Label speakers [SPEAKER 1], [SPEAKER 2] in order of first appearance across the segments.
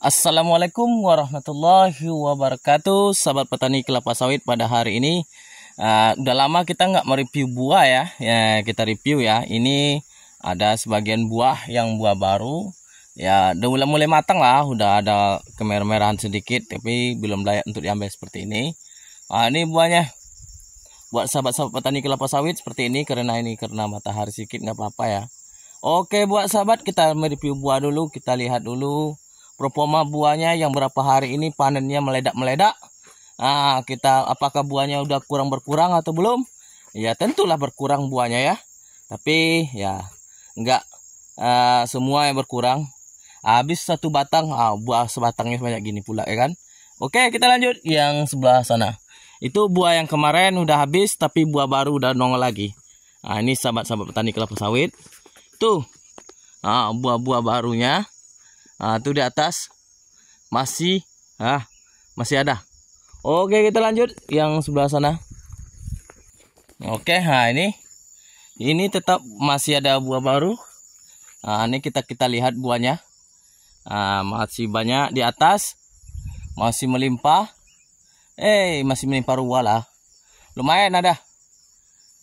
[SPEAKER 1] Assalamualaikum warahmatullahi wabarakatuh Sahabat petani kelapa sawit pada hari ini uh, Udah lama kita nggak mereview buah ya. ya Kita review ya Ini ada sebagian buah yang buah baru Ya udah mulai-mulai matang lah Udah ada kemerah-merahan sedikit Tapi belum layak untuk diambil seperti ini uh, ini buahnya Buat sahabat-sahabat petani kelapa sawit seperti ini Karena ini karena matahari sedikit nggak apa-apa ya Oke buat sahabat kita mereview buah dulu Kita lihat dulu Propoma buahnya yang berapa hari ini panennya meledak-meledak. Nah, kita apakah buahnya udah kurang berkurang atau belum? Ya, tentulah berkurang buahnya ya. Tapi ya enggak uh, ah, semua yang berkurang. Habis satu batang, ah, buah sebatangnya banyak gini pula ya kan. Oke, kita lanjut yang sebelah sana. Itu buah yang kemarin udah habis tapi buah baru udah nongol lagi. Nah, ini sahabat-sahabat petani kelapa sawit. Tuh. Nah, buah-buah barunya. Nah, itu di atas masih ah masih ada. Oke, kita lanjut yang sebelah sana. Oke, nah ini ini tetap masih ada buah baru. Nah, ini kita kita lihat buahnya. Nah, masih banyak di atas. Masih melimpah. Eh, masih melimpah ruah lah. Lumayan ada.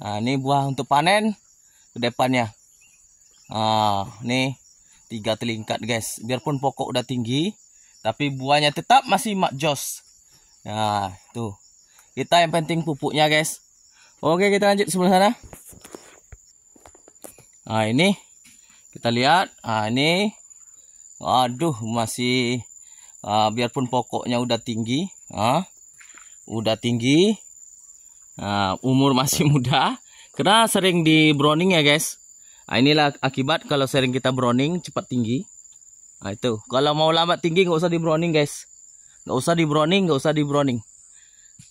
[SPEAKER 1] Nah, ini buah untuk panen ke depannya. Nah, nih tiga telingkat guys biarpun pokok udah tinggi tapi buahnya tetap masih mak jos nah tuh kita yang penting pupuknya guys oke kita lanjut sebelah sana nah ini kita lihat nah ini aduh masih uh, biarpun pokoknya udah tinggi uh, udah tinggi uh, umur masih muda karena sering di browning ya guys Nah, inilah akibat kalau sering kita browning cepat tinggi. Nah, itu. Kalau mau lambat tinggi nggak usah di browning, guys. Nggak usah di browning, nggak usah di browning.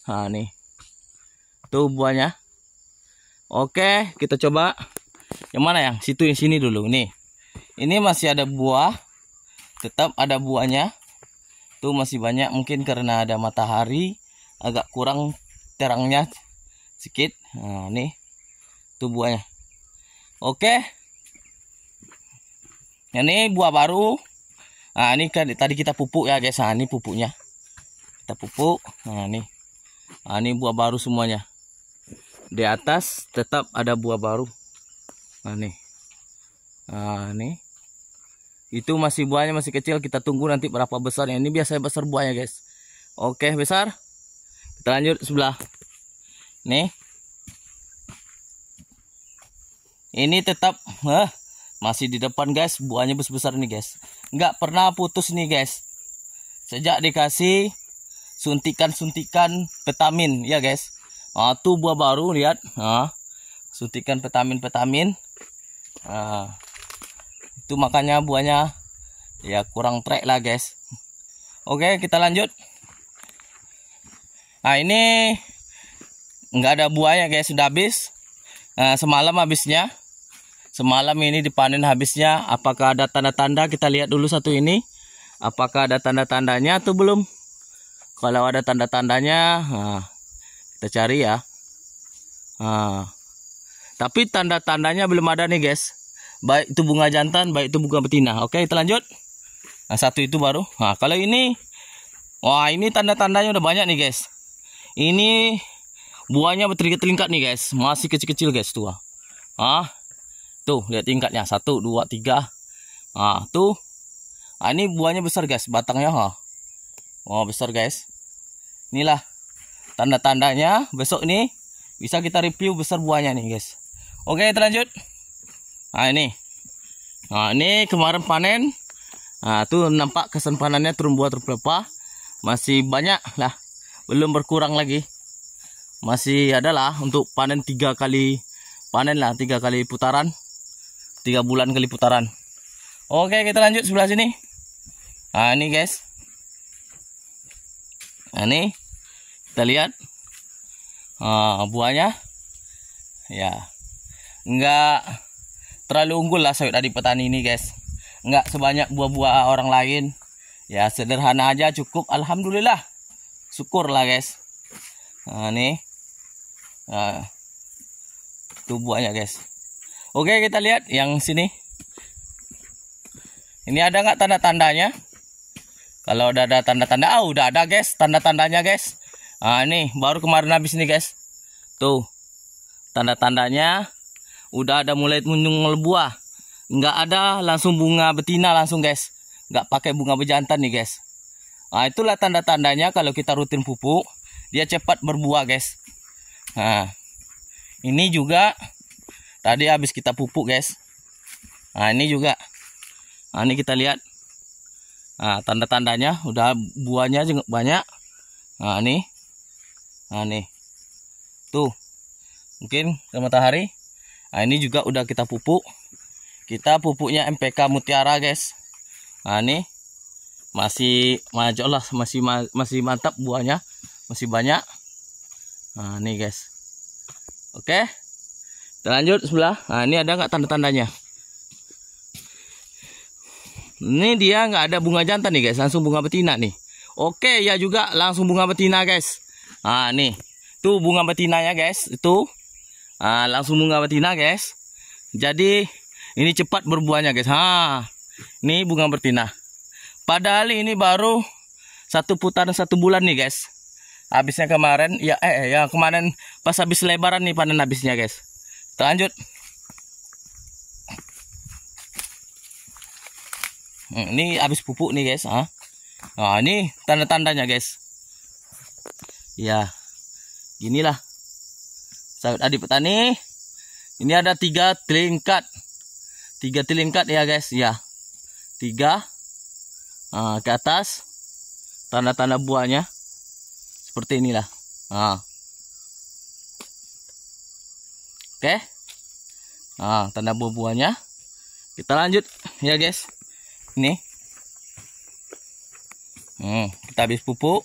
[SPEAKER 1] Nah, nih. Tuh buahnya. Oke, kita coba. Yang mana yang? Situ yang sini dulu. Nih. Ini masih ada buah. Tetap ada buahnya. Tuh masih banyak mungkin karena ada matahari agak kurang terangnya sedikit. Nah, nih. Tuh buahnya. Oke. Ini buah baru. Nah, ini kan tadi kita pupuk ya guys. Nah, ini pupuknya. Kita pupuk. Nah, ini. Nah, ini buah baru semuanya. Di atas tetap ada buah baru. Nah, ini, Nah, ini. Itu masih buahnya masih kecil. Kita tunggu nanti berapa besar. Ini biasanya besar buahnya guys. Oke, besar. Kita lanjut sebelah. Nih ini tetap huh, masih di depan guys buahnya besar-besar nih guys nggak pernah putus nih guys sejak dikasih suntikan-suntikan vitamin ya guys nah, tuh buah baru lihat nah, suntikan vitamin-vitamin nah, itu makanya buahnya ya kurang trek lah guys oke kita lanjut nah ini nggak ada buahnya guys sudah habis Nah, semalam habisnya semalam ini dipanen habisnya apakah ada tanda-tanda kita lihat dulu satu ini apakah ada tanda-tandanya atau belum kalau ada tanda-tandanya nah, kita cari ya nah, tapi tanda-tandanya belum ada nih guys baik itu bunga jantan baik itu bunga betina oke kita lanjut nah satu itu baru nah kalau ini wah ini tanda-tandanya udah banyak nih guys ini Buahnya betul tingkat nih guys. Masih kecil-kecil guys tua. Ah. ah. Tuh, lihat tingkatnya. Satu, dua, tiga. Ah, tuh. Ah, ini buahnya besar guys. Batangnya. Ha. Oh, besar guys. Inilah. Tanda-tandanya. Besok ini Bisa kita review besar buahnya nih guys. Oke, terlanjut. Nah, ini. Nah, ini kemarin panen. Nah, tuh nampak kesan panennya turun buah terpelepah. Masih banyak lah. Belum berkurang lagi masih adalah untuk panen tiga kali panen lah tiga kali putaran tiga bulan kali putaran oke kita lanjut sebelah sini nah ini guys nah ini kita lihat nah, buahnya ya nggak terlalu unggul lah sawit dari petani ini guys nggak sebanyak buah-buah orang lain ya sederhana aja cukup alhamdulillah syukur lah guys nah, nih Nah, itu buahnya guys. Oke kita lihat yang sini. Ini ada nggak tanda-tandanya? Kalau udah ada tanda-tanda, ah udah ada guys, tanda-tandanya guys. Nah, ini baru kemarin habis nih guys. Tuh, tanda-tandanya udah ada mulai muncul buah. Nggak ada langsung bunga betina langsung guys. Nggak pakai bunga bejantan nih guys. Nah, itulah tanda-tandanya kalau kita rutin pupuk, dia cepat berbuah guys. Nah, ini juga tadi habis kita pupuk, guys. Nah, ini juga. Nah, ini kita lihat. Nah, tanda-tandanya udah buahnya juga banyak. Nah, ini. Nah, ini Tuh. Mungkin ke matahari. Nah, ini juga udah kita pupuk. Kita pupuknya MPK Mutiara, guys. Nah, ini masih lah masih masih mantap buahnya. Masih banyak nah nih guys oke kita lanjut sebelah nah ini ada nggak tanda-tandanya ini dia nggak ada bunga jantan nih guys langsung bunga betina nih oke ya juga langsung bunga betina guys nah nih tuh bunga betinanya guys itu nah, langsung bunga betina guys jadi ini cepat berbuahnya guys ha ini bunga betina padahal ini baru satu putaran satu bulan nih guys habisnya kemarin ya eh, eh ya kemarin pas habis lebaran nih panen habisnya guys kita lanjut hmm, ini habis pupuk nih guys ah nah ini tanda-tandanya guys ya ginilah sahabat adik petani ini ada tiga tingkat tiga tingkat ya guys ya tiga nah, ke atas tanda-tanda buahnya seperti inilah nah. oke nah tanda buah-buahnya kita lanjut ya guys ini hmm, kita habis pupuk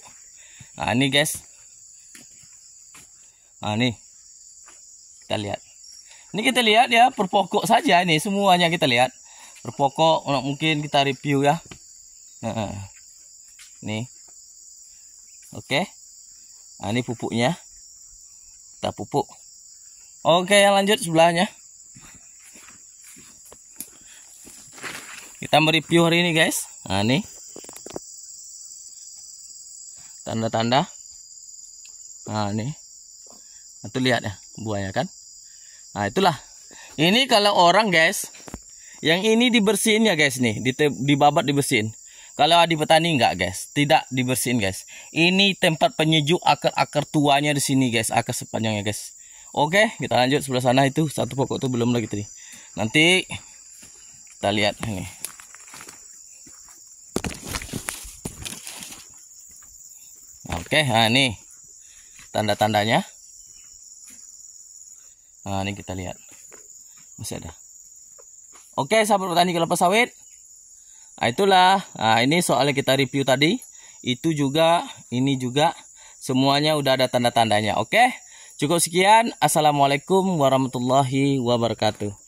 [SPEAKER 1] nah ini guys nah ini kita lihat ini kita lihat ya perpokok saja ini semuanya kita lihat perpokok untuk mungkin kita review ya nah, ah. nih oke okay nah ini pupuknya kita pupuk oke yang lanjut sebelahnya kita mereview hari ini guys nah ini tanda-tanda nah ini itu nah, lihat ya buahnya kan nah itulah ini kalau orang guys yang ini dibersihin ya guys nih dibabat dibersihin kalau di petani enggak guys, tidak dibersihin guys. Ini tempat penyejuk akar-akar tuanya di sini guys, akar sepanjangnya guys. Oke, kita lanjut sebelah sana itu satu pokok tuh belum lagi tadi. Nanti kita lihat ini. Oke, nah ini tanda-tandanya. Nah, ini kita lihat. Masih ada. Oke, sahabat petani kelapa sawit, Nah, itulah. Nah, ini soalnya kita review tadi. Itu juga, ini juga. Semuanya udah ada tanda-tandanya. Oke. Cukup sekian. Assalamualaikum warahmatullahi wabarakatuh.